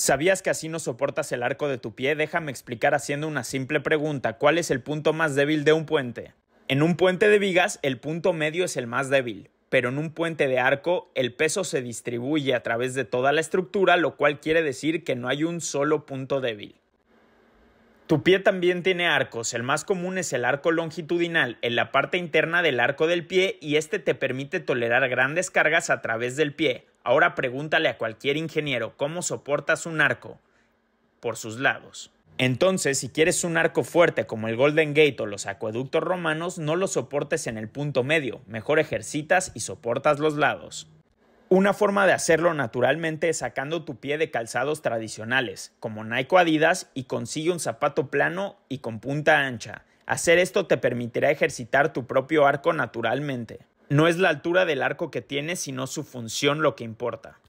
¿Sabías que así no soportas el arco de tu pie? Déjame explicar haciendo una simple pregunta. ¿Cuál es el punto más débil de un puente? En un puente de vigas, el punto medio es el más débil, pero en un puente de arco, el peso se distribuye a través de toda la estructura, lo cual quiere decir que no hay un solo punto débil. Tu pie también tiene arcos, el más común es el arco longitudinal, en la parte interna del arco del pie, y este te permite tolerar grandes cargas a través del pie, Ahora pregúntale a cualquier ingeniero cómo soportas un arco por sus lados. Entonces, si quieres un arco fuerte como el Golden Gate o los acueductos romanos, no lo soportes en el punto medio, mejor ejercitas y soportas los lados. Una forma de hacerlo naturalmente es sacando tu pie de calzados tradicionales, como Nike o Adidas, y consigue un zapato plano y con punta ancha. Hacer esto te permitirá ejercitar tu propio arco naturalmente. No es la altura del arco que tiene, sino su función lo que importa.